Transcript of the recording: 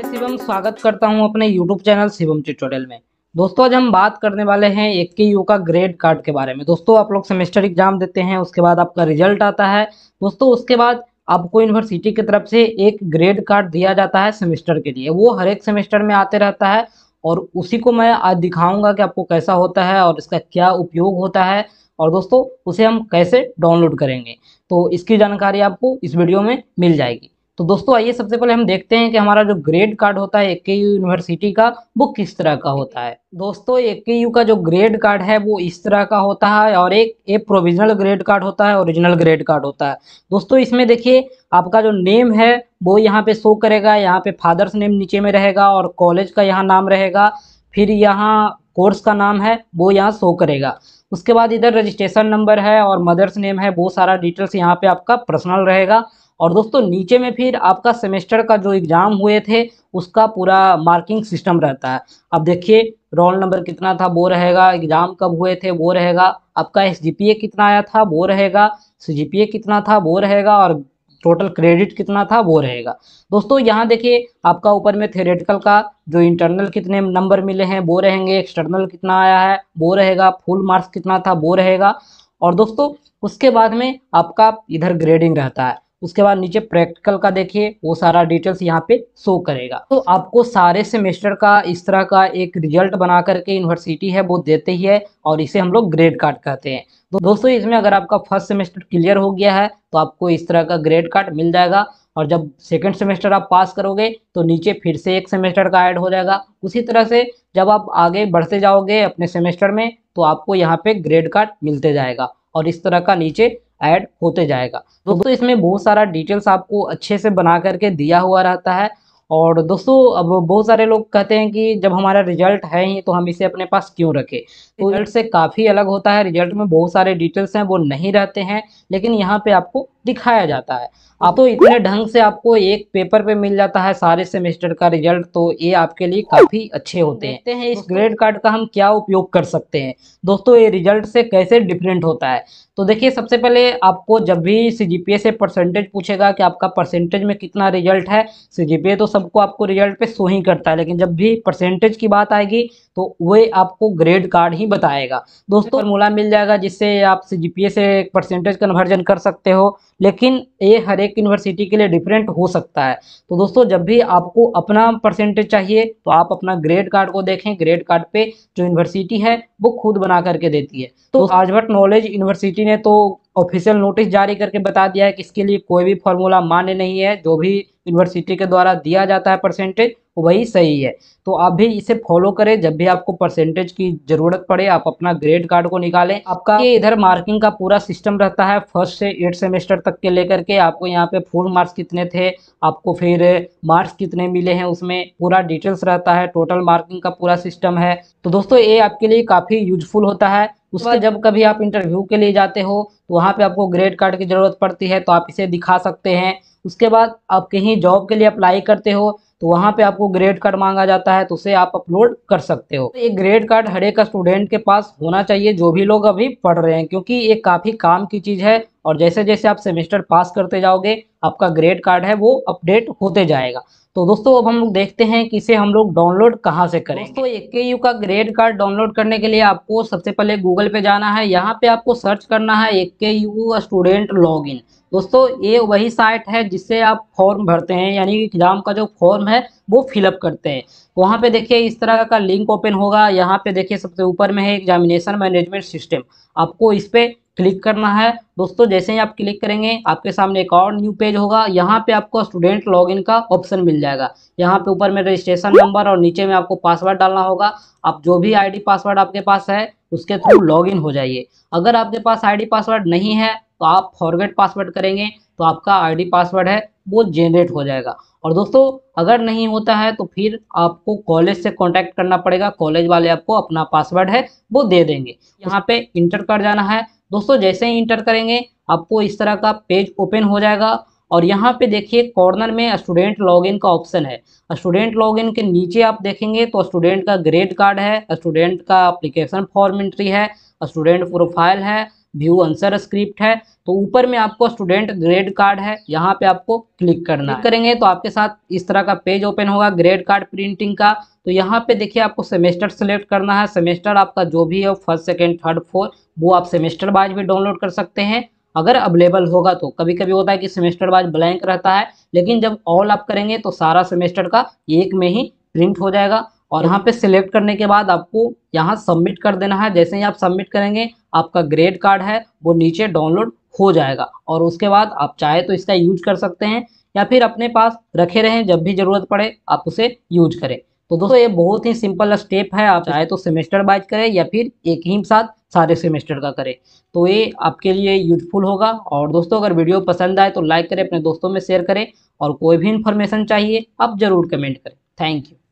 शिवम स्वागत करता हूं अपने YouTube चैनल शिवम ट्यूटोरियल में दोस्तों आज हम बात करने वाले हैं एक के यू का ग्रेड कार्ड के बारे में दोस्तों आप लोग सेमेस्टर एग्जाम देते हैं उसके बाद आपका रिजल्ट आता है दोस्तों उसके बाद आपको यूनिवर्सिटी की तरफ से एक ग्रेड कार्ड दिया जाता है सेमेस्टर के लिए वो हर एक सेमेस्टर में आते रहता है और उसी को मैं आज दिखाऊंगा कि आपको कैसा होता है और इसका क्या उपयोग होता है और दोस्तों उसे हम कैसे डाउनलोड करेंगे तो इसकी जानकारी आपको इस वीडियो में मिल जाएगी तो दोस्तों आइए सबसे पहले हम देखते हैं कि हमारा जो ग्रेड कार्ड होता है एक यूनिवर्सिटी का वो किस तरह का होता है दोस्तों एक यू का जो ग्रेड कार्ड है वो इस तरह का होता है और एक एक प्रोविजनल ग्रेड कार्ड होता है ओरिजिनल ग्रेड कार्ड होता है दोस्तों इसमें देखिए आपका जो नेम है वो यहाँ पे शो करेगा यहाँ पे फादर्स नेम नीचे में रहेगा और कॉलेज का यहाँ नाम रहेगा फिर यहाँ कोर्स का नाम है वो यहाँ शो करेगा उसके बाद इधर रजिस्ट्रेशन नंबर है और मदर्स नेम है बहुत सारा डिटेल्स यहाँ पे आपका पर्सनल रहेगा और दोस्तों नीचे में फिर आपका सेमेस्टर का जो एग्ज़ाम हुए थे उसका पूरा मार्किंग सिस्टम रहता है अब देखिए रोल नंबर कितना था वो रहेगा एग्ज़ाम कब हुए थे वो रहेगा आपका एस कितना आया था वो रहेगा सी कितना था वो रहेगा और टोटल क्रेडिट कितना था वो रहेगा दोस्तों यहाँ देखिए आपका ऊपर में थेरेटिकल का जो इंटरनल कितने नंबर मिले हैं वो रहेंगे एक्सटर्नल कितना आया है वो रहेगा फुल मार्क्स कितना था वो रहेगा और दोस्तों उसके बाद में आपका इधर ग्रेडिंग रहता है उसके बाद नीचे प्रैक्टिकल का देखिए वो सारा डिटेल्स यहाँ पे शो करेगा तो आपको सारे सेमेस्टर का इस तरह का एक रिजल्ट बना करके यूनिवर्सिटी है वो देते ही है और इसे हम लोग ग्रेड कार्ड कहते हैं तो दोस्तों इसमें अगर आपका फर्स्ट सेमेस्टर क्लियर हो गया है तो आपको इस तरह का ग्रेड कार्ड मिल जाएगा और जब सेकेंड सेमेस्टर आप पास करोगे तो नीचे फिर से एक सेमेस्टर का ऐड हो जाएगा उसी तरह से जब आप आगे बढ़ते जाओगे अपने सेमेस्टर में तो आपको यहाँ पे ग्रेड कार्ड मिलते जाएगा और इस तरह का नीचे ऐड होते जाएगा दोस्तों इसमें बहुत सारा डिटेल्स आपको अच्छे से बना करके दिया हुआ रहता है और दोस्तों अब बहुत सारे लोग कहते हैं कि जब हमारा रिजल्ट है ही तो हम इसे अपने पास क्यों रखें तो रिजल्ट से काफ़ी अलग होता है रिजल्ट में बहुत सारे डिटेल्स हैं वो नहीं रहते हैं लेकिन यहाँ पे आपको दिखाया जाता है आप तो इतने ढंग से आपको एक पेपर पे मिल जाता है सारे सेमेस्टर का रिजल्ट तो ये आपके लिए काफी अच्छे होते हैं हैं इस ग्रेड कार्ड का हम क्या उपयोग कर सकते हैं दोस्तों ये रिजल्ट से कैसे डिफरेंट होता है तो देखिए सबसे पहले आपको जब भी सी से परसेंटेज पूछेगा कि आपका परसेंटेज में कितना रिजल्ट है सी तो सबको आपको रिजल्ट पे सो ही करता है लेकिन जब भी परसेंटेज की बात आएगी तो वह आपको ग्रेड कार्ड ही बताएगा दोस्तों फॉर्मूला मिल जाएगा जिससे आप जीपीए से परसेंटेज कन्वर्जन कर सकते हो लेकिन ये हर एक यूनिवर्सिटी के लिए डिफरेंट हो सकता है तो दोस्तों जब भी आपको अपना परसेंटेज चाहिए तो आप अपना ग्रेड कार्ड को देखें ग्रेड कार्ड पे जो यूनिवर्सिटी है वो खुद बना करके देती है तो आर्जभट नॉलेज यूनिवर्सिटी ने तो ऑफिशियल नोटिस जारी करके बता दिया है कि इसके लिए कोई भी फॉर्मूला मान्य नहीं है जो भी यूनिवर्सिटी के द्वारा दिया जाता है परसेंटेज वही सही है तो आप भी इसे फॉलो करें जब भी आपको परसेंटेज की जरूरत पड़े आप अपना ग्रेड कार्ड को निकालें आपका ये इधर मार्किंग का पूरा सिस्टम रहता है फर्स्ट से एट सेमेस्टर तक के लेकर के आपको यहाँ पे फुल मार्क्स कितने थे आपको फिर मार्क्स कितने मिले हैं उसमें पूरा डिटेल्स रहता है टोटल मार्किंग का पूरा सिस्टम है तो दोस्तों ये आपके लिए काफ़ी यूजफुल होता है उसके जब कभी आप इंटरव्यू के लिए जाते हो तो वहाँ पे आपको ग्रेड कार्ड की ज़रूरत पड़ती है तो आप इसे दिखा सकते हैं उसके बाद आप कहीं जॉब के लिए अप्लाई करते हो तो वहाँ पे आपको ग्रेड कार्ड मांगा जाता है तो उसे आप अपलोड कर सकते हो ये ग्रेड कार्ड हर एक स्टूडेंट के पास होना चाहिए जो भी लोग अभी पढ़ रहे हैं क्योंकि ये काफ़ी काम की चीज़ है और जैसे जैसे आप सेमेस्टर पास करते जाओगे आपका ग्रेड कार्ड है वो अपडेट होते जाएगा तो दोस्तों अब हम लोग देखते हैं कि इसे हम लोग डाउनलोड कहाँ से करें दोस्तों एक के यू का ग्रेड कार्ड डाउनलोड करने के लिए आपको सबसे पहले गूगल पे जाना है यहाँ पे आपको सर्च करना है एक के यू स्टूडेंट लॉग दोस्तों ये वही साइट है जिससे आप फॉर्म भरते हैं यानी एग्ज़ाम का जो फॉर्म है वो फिलअप करते हैं वहाँ पे देखिए इस तरह का लिंक ओपन होगा यहाँ पे देखिए सबसे ऊपर में है एग्जामिनेशन मैनेजमेंट सिस्टम आपको इस पर क्लिक करना है दोस्तों जैसे ही आप क्लिक करेंगे आपके सामने एक और न्यू पेज होगा यहाँ पे आपको स्टूडेंट लॉगिन का ऑप्शन मिल जाएगा यहाँ पे ऊपर में रजिस्ट्रेशन नंबर और नीचे में आपको पासवर्ड डालना होगा आप जो भी आईडी पासवर्ड आपके पास है उसके थ्रू लॉगिन हो जाइए अगर आपके पास आईडी पासवर्ड नहीं है तो आप फॉरगेट पासवर्ड करेंगे तो आपका आईडी पासवर्ड है वो जेनरेट हो जाएगा और दोस्तों अगर नहीं होता है तो फिर आपको कॉलेज से कांटेक्ट करना पड़ेगा कॉलेज वाले आपको अपना पासवर्ड है वो दे देंगे यहाँ पे इंटर कर जाना है दोस्तों जैसे ही इंटर करेंगे आपको इस तरह का पेज ओपन हो जाएगा और यहाँ पे देखिए कॉर्नर में स्टूडेंट लॉगिन का ऑप्शन है स्टूडेंट लॉगिन के नीचे आप देखेंगे तो स्टूडेंट का ग्रेड कार्ड है स्टूडेंट का अप्लीकेशन फॉर्म एंट्री है स्टूडेंट प्रोफाइल है व्यू आंसर स्क्रिप्ट है तो ऊपर में आपको स्टूडेंट ग्रेड कार्ड है यहाँ पे आपको क्लिक करना क्लिक करेंगे तो आपके साथ इस तरह का पेज ओपन होगा ग्रेड कार्ड प्रिंटिंग का तो यहाँ पे देखिए आपको सेमेस्टर सेलेक्ट करना है सेमेस्टर आपका जो भी है फर्स्ट सेकेंड थर्ड फोर्थ वो आप सेमेस्टर वाइज भी डाउनलोड कर सकते हैं अगर अवेलेबल होगा तो कभी कभी होता है कि सेमेस्टर वाइज ब्लैंक रहता है लेकिन जब ऑल आप करेंगे तो सारा सेमेस्टर का एक में ही प्रिंट हो जाएगा और यहाँ पे सिलेक्ट करने के बाद आपको यहाँ सबमिट कर देना है जैसे ही आप सबमिट करेंगे आपका ग्रेड कार्ड है वो नीचे डाउनलोड हो जाएगा और उसके बाद आप चाहे तो इसका यूज कर सकते हैं या फिर अपने पास रखे रहें जब भी ज़रूरत पड़े आप उसे यूज करें तो दोस्तों ये बहुत ही सिंपल स्टेप है आप चाहे तो सेमेस्टर वाइज करें या फिर एक ही साथ सारे सेमेस्टर का करें तो ये आपके लिए यूजफुल होगा और दोस्तों अगर वीडियो पसंद आए तो लाइक करें अपने दोस्तों में शेयर करें और कोई भी इन्फॉर्मेशन चाहिए आप ज़रूर कमेंट करें थैंक यू